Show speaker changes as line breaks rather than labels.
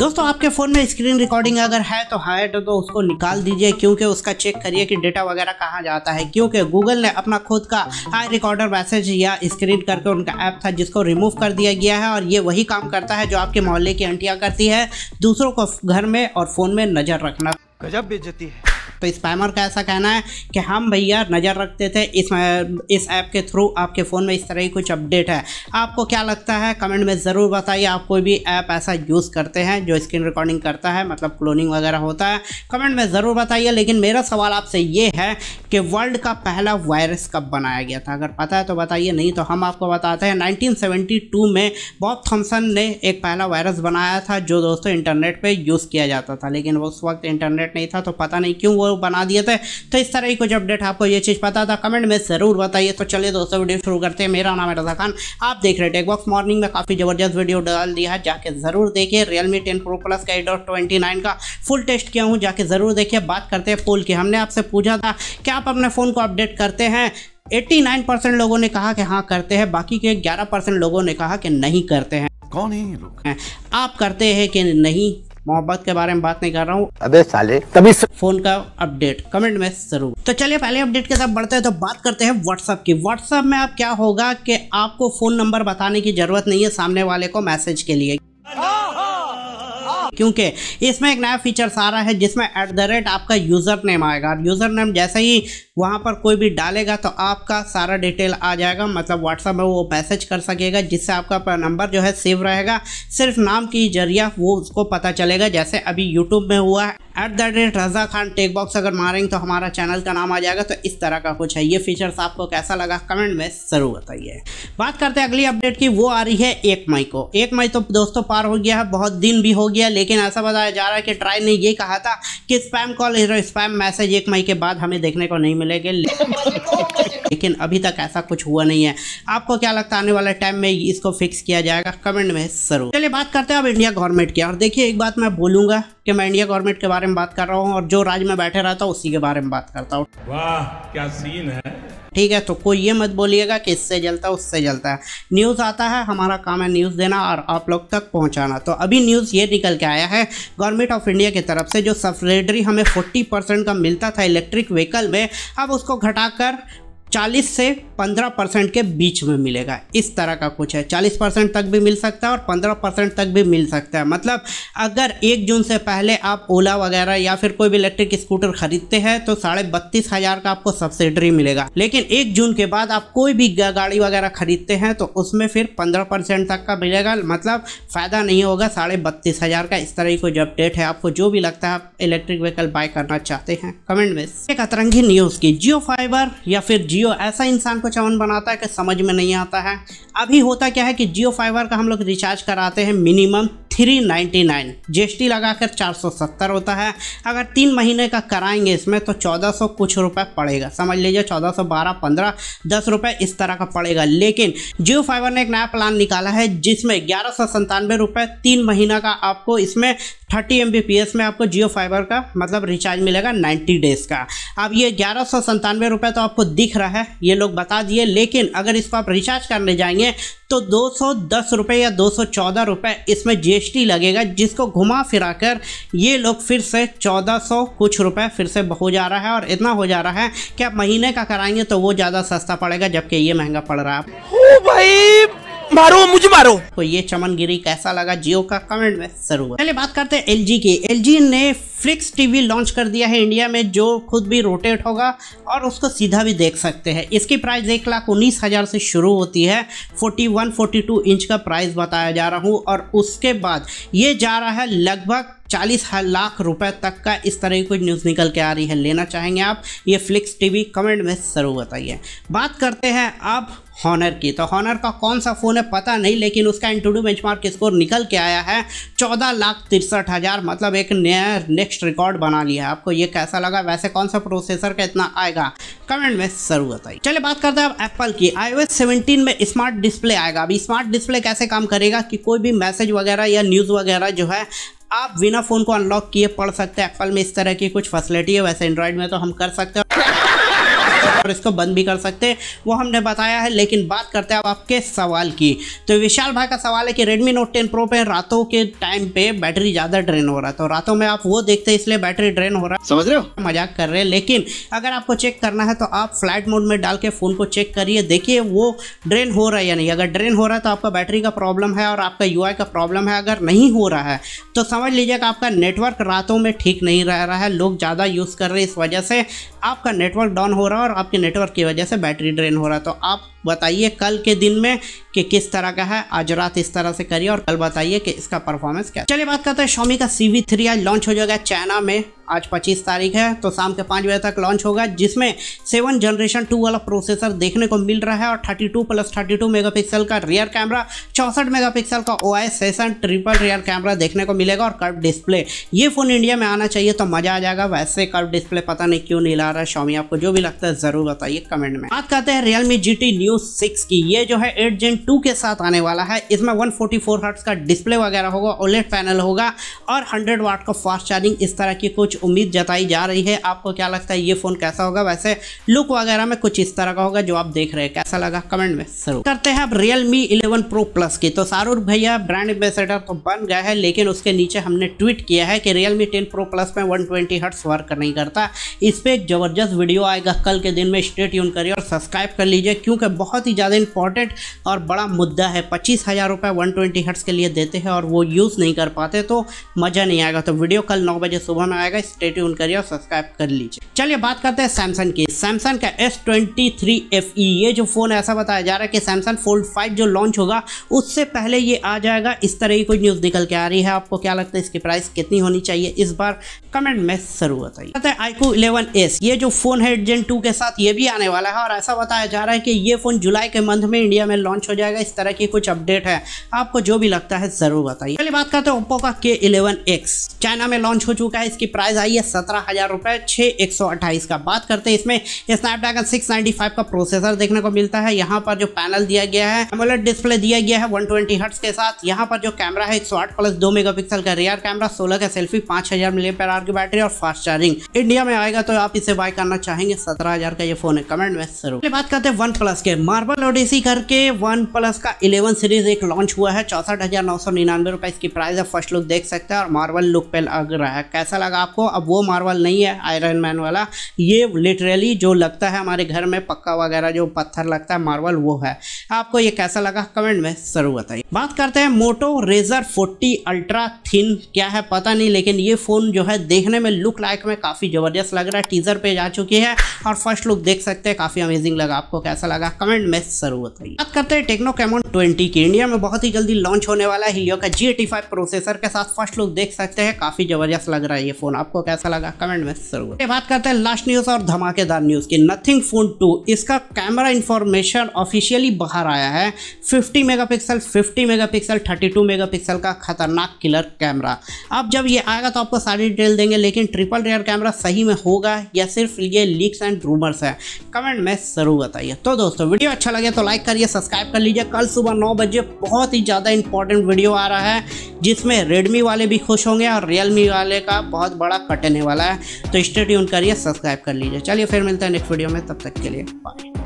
दोस्तों आपके फ़ोन में स्क्रीन रिकॉर्डिंग अगर है तो हाई तो, तो उसको निकाल दीजिए क्योंकि उसका चेक करिए कि डेटा वगैरह कहाँ जाता है क्योंकि गूगल ने अपना खुद का हाई रिकॉर्डर मैसेज या स्क्रीन करके उनका ऐप था जिसको रिमूव कर दिया गया है और ये वही काम करता है जो आपके मोहल्ले की अंटियाँ करती है दूसरों को घर में और फ़ोन में नज़र रखना गजब बेचती है तो स्पैमर का ऐसा कहना है कि हम भैया नज़र रखते थे इस इस ऐप के थ्रू आपके फ़ोन में इस तरह की कुछ अपडेट है आपको क्या लगता है कमेंट में ज़रूर बताइए आप कोई भी ऐप ऐसा यूज़ करते हैं जो स्क्रीन रिकॉर्डिंग करता है मतलब क्लोनिंग वगैरह होता है कमेंट में ज़रूर बताइए लेकिन मेरा सवाल आपसे ये है कि वर्ल्ड का पहला वायरस कब बनाया गया था अगर पता है तो बताइए नहीं तो हम आपको बताते हैं नाइनटीन में बॉब थॉम्सन ने एक पहला वायरस बनाया था जो दोस्तों इंटरनेट पर यूज़ किया जाता था लेकिन उस वक्त इंटरनेट नहीं था तो पता नहीं क्यों वो वो बना दिए थे तो इस तरह की कुछ अपडेट आपको ये चीज़ पता था कमेंट में ज़रूर बताइए तो चलिए दोस्तों वीडियो शुरू करते हैं मेरा नाम है रजा खान आप देख रहे टेक बॉक्स मॉर्निंग में काफ़ी ज़बरदस्त वीडियो डाल दिया है जाके ज़रूर देखिए रियलमी टेन प्रो प्लस का एडोट ट्वेंटी नाइन का फुल टेस्ट किया हूँ जाके ज़रूर देखिए बात करते हैं पुल की हमने आपसे पूछा था कि आप अपने फ़ोन को अपडेट करते हैं 89 परसेंट लोगों ने कहा कि हाँ करते हैं बाकी के 11 परसेंट लोगों ने कहा कि नहीं करते हैं कौन है ये लोग आप करते हैं कि नहीं मोहब्बत के बारे में बात नहीं कर रहा हूँ अबे साले तभी फोन का अपडेट कमेंट में जरूर तो चलिए पहले अपडेट के साथ बढ़ते हैं तो बात करते हैं व्हाट्सअप की व्हाट्सअप में आप क्या होगा कि आपको फोन नंबर बताने की जरूरत नहीं है सामने वाले को मैसेज के लिए क्योंकि इसमें एक नया फीचर्स आ रहा है जिसमें एट द रेट आपका यूज़र नेम आएगा और यूज़र नेम जैसे ही वहाँ पर कोई भी डालेगा तो आपका सारा डिटेल आ जाएगा मतलब व्हाट्सअप में वो मैसेज कर सकेगा जिससे आपका नंबर जो है सेव रहेगा सिर्फ नाम की जरिया वो उसको पता चलेगा जैसे अभी यूट्यूब में हुआ है at the rate Raza Khan tech box अगर मारेंगे तो हमारा चैनल का नाम आ जाएगा तो इस तरह का कुछ है ये फीचर्स आपको कैसा लगा कमेंट में ज़रूर बताइए बात करते हैं अगली अपडेट की वो आ रही है एक मई को एक मई तो दोस्तों पार हो गया है बहुत दिन भी हो गया लेकिन ऐसा बताया जा रहा है कि ट्राई ने ये कहा था कि स्पैम कॉल स्पैम मैसेज एक मई के बाद हमें देखने को नहीं मिलेंगे लेकिन अभी तक ऐसा कुछ हुआ नहीं है आपको क्या लगता है आने वाले टाइम में इसको फिक्स किया जाएगा कमेंट में जरूर चलिए बात करते हैं अब इंडिया गवर्नमेंट की और देखिए एक बात मैं बोलूँगा कि मैं इंडिया गवर्नमेंट के बारे में बात कर रहा हूँ और जो राज्य में बैठे रहता हूँ उसी के बारे में बात करता हूँ वाह क्या सीन है ठीक है तो कोई ये मत बोलिएगा कि इससे जलता है उससे जलता है न्यूज़ आता है हमारा काम है न्यूज़ देना और आप लोग तक पहुंचाना तो अभी न्यूज़ ये निकल के आया है गवर्नमेंट ऑफ इंडिया की तरफ से जो सब्सिडरी हमें 40 परसेंट का मिलता था इलेक्ट्रिक व्हीकल में अब उसको घटाकर 40 से 15 परसेंट के बीच में मिलेगा इस तरह का कुछ है 40 परसेंट तक भी मिल सकता है और 15 परसेंट तक भी मिल सकता है मतलब अगर एक जून से पहले आप ओला वगैरह या फिर कोई भी इलेक्ट्रिक स्कूटर खरीदते हैं तो साढ़े बत्तीस हज़ार का आपको सब्सिडी मिलेगा लेकिन एक जून के बाद आप कोई भी गाड़ी वगैरह खरीदते हैं तो उसमें फिर पंद्रह परसेंट तक का मिलेगा मतलब फ़ायदा नहीं होगा साढ़े बत्तीस हज़ार का इस तरह की कोई अपडेट है आपको जो भी लगता है आप इलेक्ट्रिक व्हीकल बाय करना चाहते हैं कमेंट में एक अतरंगी न्यूज़ की जियो फाइबर या फिर जियो जियो ऐसा इंसान को चवन बनाता है कि समझ में नहीं आता है अभी होता क्या है कि जियो फाइबर का हम लोग रिचार्ज कराते हैं minimum three ninety nine G S T लगाकर चार सौ सत्तर होता है अगर तीन महीने का कराएंगे इसमें तो चौदह सौ कुछ रुपए पड़ेगा समझ लीजिए चौदह सौ बारह पंद्रह दस रुपये इस तरह का पड़ेगा लेकिन जियो फाइबर ने एक नया प्लान निकाला है जिसमें ग्यारह सौ संतानवे रुपये तीन महीना का आपको इसमें थर्टी एम में आपको जियो फाइबर का मतलब रिचार्ज मिलेगा नाइन्टी डेज़ का अब ये ग्यारह सौ संतानवे रुपये तो आपको दिख रहा है ये लोग बता दिए लेकिन अगर इसको आप रिचार्ज करने जाएंगे तो दो सौ दस रुपये या दो सौ चौदह रुपये इसमें जीएसटी लगेगा जिसको घुमा फिरा कर ये लोग फिर से चौदह सौ कुछ रुपये फिर से हो जा रहा है और इतना हो जा रहा है कि आप महीने का कराएंगे तो वो ज़्यादा सस्ता पड़ेगा जबकि ये महंगा पड़ रहा है भाई मारो मुझे मारो तो ये चमनगिरी कैसा लगा जियो का कमेंट में जरूर पहले बात करते हैं एल की एलजी ने फ्लिक्स टीवी लॉन्च कर दिया है इंडिया में जो खुद भी रोटेट होगा और उसको सीधा भी देख सकते हैं इसकी प्राइस एक लाख उन्नीस हज़ार से शुरू होती है 41 42 इंच का प्राइस बताया जा रहा हूँ और उसके बाद ये जा रहा है लगभग चालीस लाख रुपए तक का इस तरह की कोई न्यूज़ निकल के आ रही है लेना चाहेंगे आप ये फ्लिक्स टीवी कमेंट में ज़रूर बताइए बात करते हैं अब हॉनर की तो हॉनर का कौन सा फ़ोन है पता नहीं लेकिन उसका इंटरव्यू बेंचमार्क स्कोर निकल के आया है चौदह लाख तिरसठ हज़ार मतलब एक नया नेक्स्ट रिकॉर्ड बना लिया है आपको ये कैसा लगा वैसे कौन सा प्रोसेसर का इतना आएगा कमेंट में ज़रूर बताइए चलिए बात करते हैं अब एप्पल की आई सेवनटीन में स्मार्ट डिस्प्ले आएगा अभी स्मार्ट डिस्प्ले कैसे काम करेगा कि कोई भी मैसेज वगैरह या न्यूज़ वगैरह जो है आप बिना फ़ोन को अनलॉक किए पढ़ सकते हैं एप्पल में इस तरह की कुछ फैसिलिटी है वैसे एंड्रॉयड में तो हम कर सकते हैं और इसको बंद भी कर सकते हैं वो हमने बताया है लेकिन बात करते हैं अब आपके सवाल की तो विशाल भाई का सवाल है कि रेडमी नोट टेन प्रो पे रातों के टाइम पे बैटरी ज़्यादा ड्रेन हो रहा है तो रातों में आप वो देखते हैं इसलिए बैटरी ड्रेन हो रहा है समझ रहे हो मजाक कर रहे हैं लेकिन अगर आपको चेक करना है तो आप फ्लाइट मोड में डाल के फ़ोन को चेक करिए देखिए वो ड्रेन हो रहा है या नहीं अगर ड्रेन हो रहा है तो आपका बैटरी का प्रॉब्लम है और आपका यू का प्रॉब्लम है अगर नहीं हो रहा है तो समझ लीजिए कि आपका नेटवर्क रातों में ठीक नहीं रह रहा है लोग ज़्यादा यूज़ कर रहे हैं इस वजह से आपका नेटवर्क डाउन हो रहा है और आपके आपके नेटवर्क की वजह से बैटरी ड्रेन हो रहा है तो आप बताइए कल के दिन में कि किस तरह का है आज रात इस तरह से करिए और कल बताइए कि इसका परफॉर्मेंस क्या चलिए बात करते हैं शॉमी का सी वी थ्री आज लॉन्च हो जाएगा चाइना में आज 25 तारीख है तो शाम के पाँच बजे तक लॉन्च होगा जिसमें सेवन जनरेशन टू वाला प्रोसेसर देखने को मिल रहा है और 32 प्लस 32 मेगापिक्सल का रियर कैमरा चौंसठ मेगापिक्सल का ओ आई सेशन ट्रिपल रियर कैमरा देखने को मिलेगा और कर्व डिस्प्ले ये फ़ोन इंडिया में आना चाहिए तो मज़ा आ जाएगा वैसे कर्व डिस्प्ले पता नहीं क्यों नहीं ला रहा है शॉमी आपको जो भी लगता है ज़रूर बताइए कमेंट में बात करते हैं Realme G T Neo six की ये जो है एट जेन टू के साथ आने वाला है इसमें वन फोर्टी फोर हर्ट्स का डिस्प्ले वगैरह होगा ओलेट पैनल होगा और हंड्रेड वाट का फास्ट चार्जिंग इस तरह की कुछ उम्मीद जताई जा रही है आपको क्या लगता है ये फ़ोन कैसा होगा वैसे लुक वगैरह में कुछ इस तरह का होगा जो आप देख रहे हैं कैसा लगा कमेंट में जरूर करते हैं अब Realme eleven pro plus की तो शाहरुख भैया ब्रांड एम्बेसडर तो बन गए हैं लेकिन उसके नीचे हमने ट्वीट किया है कि Realme ten pro plus में वन ट्वेंटी हर्ट्स वर्क नहीं करता इस पर एक जबरदस्त वीडियो आएगा कल के दिन में स्टेट यून करिए और सब्सक्राइब कर लीजिए क्योंकि बहुत ही ज़्यादा इंपॉर्टेंट और बड़ा मुद्दा है पच्चीस हज़ार रुपये वन ट्वेंटी हर्ट्स के लिए देते हैं और वो यूज़ नहीं कर पाते तो मज़ा नहीं आएगा तो वीडियो कल नौ बजे सुबह में आएगा स्टे ट्यून करिए और सब्सक्राइब कर लीजिए चलिए बात करते हैं सैमसंग की सैमसंग का एस ट्वेंटी एफ ये जो फ़ोन ऐसा बताया जा रहा है कि सैमसंग फोल्ड फाइव जो लॉन्च होगा उससे पहले ये आ जाएगा इस तरह की कोई न्यूज़ निकल के आ रही है आपको क्या लगता है इसकी प्राइस कितनी होनी चाहिए इस बार कमेंट में जरूर बताइए आईको इलेवन एस ये जो फ़ोन है जेन टू के साथ ये भी आने वाला है और ऐसा बताया जा रहा है कि ये फ़ोन फ़ोन जुलाई के मंथ में इंडिया में लॉन्च हो जाएगा इस तरह की कुछ अपडेट है आपको जो भी लगता है ज़रूर बताइए पहले बात करते हैं ओप्पो का के इलेवन चाइना में लॉन्च हो चुका है इसकी प्राइस आई है सत्रह हज़ार रुपये छः एक सौ अट्ठाईस का बात करते हैं इसमें स्नैपड्रैगन सिक्स नाइन्टी फाइव का प्रोसेसर देखने को मिलता है यहाँ पर जो पैनल दिया गया है एमोलेट डिस्प्ले दिया गया है वन ट्वेंटी हर्ट्स के साथ यहाँ पर जो कैमरा है एक सौ आठ प्लस दो मेगा पिक्सल का रियर कैमरा सोलह का सेल्फी पाँच हज़ार मिलियन पर आर की बैटरी और फास्ट चार्जिंग इंडिया में आएगा तो आप इसे बाय करना चाहेंगे सत्रह हज़ार का ये फोन है कमेंट में जरूर बात करते हैं वन प्लस के मार्बल ओडिसी करके वन प्लस का इलेवन सीरीज एक लॉन्च हुआ है चौसठ हज़ार नौ सौ निन्यानवे रुपये इसकी प्राइस है फर्स्ट लुक देख सकते हैं और मार्बल लुक पे लग रहा है कैसा लगा आपको अब वो मार्बल नहीं है आयरन मैन वाला ये लिटरली जो लगता है हमारे घर में पक्का वगैरह जो पत्थर लगता है मार्बल वो है आपको ये कैसा लगा कमेंट में जरूर बताइए बात करते हैं Moto Razr forty ultra thin क्या है पता नहीं लेकिन ये फ़ोन जो है देखने में लुक लाइक में काफ़ी ज़बरदस्त लग रहा है टीज़र पे जा चुकी है और फर्स्ट लुक देख सकते हैं काफ़ी अमेजिंग लगा आपको कैसा लगा कमेंट में जरूर बताइए बात करते हैं टेक्नो कैमोन 20 की इंडिया में बहुत ही जल्दी लॉन्च होने वाला है हीलियो का जी एटी प्रोसेसर के साथ फर्स्ट लुक देख सकते हैं काफी जबरदस्त लग रहा है ये फोन आपको कैसा लगा कमेंट में जरूर बात करते हैं लास्ट न्यूज और धमाकेदार न्यूज की नथिंग फोन टू इसका कैमरा इन्फॉर्मेशन ऑफिशियली बाहर आया है 50 मेगापिक्सल 50 मेगापिक्सल मेगा पिक्सल का खतरनाक किलर कैमरा अब जब ये आएगा तो आपको सारी डिटेल देंगे लेकिन ट्रिपल रेयर कैमरा सही में होगा या सिर्फ ये लीक्स एंड रूमर्स है कमेंट में जरूर बताइए तो दोस्तों वीडियो अच्छा लगे तो लाइक करिए सब्सक्राइब कर लीजिए कल सुबह नौ बजे बहुत ही ज़्यादा इंपॉर्टेंट वीडियो आ रहा है जिसमें रेडमी वाले भी खुश होंगे और रियलमी वाले का बहुत बड़ा कटने वाला है तो स्टेट करिए सब्सक्राइब कर लीजिए चलिए फिर मिलते हैं नेक्स्ट वीडियो में तब तक के लिए बाय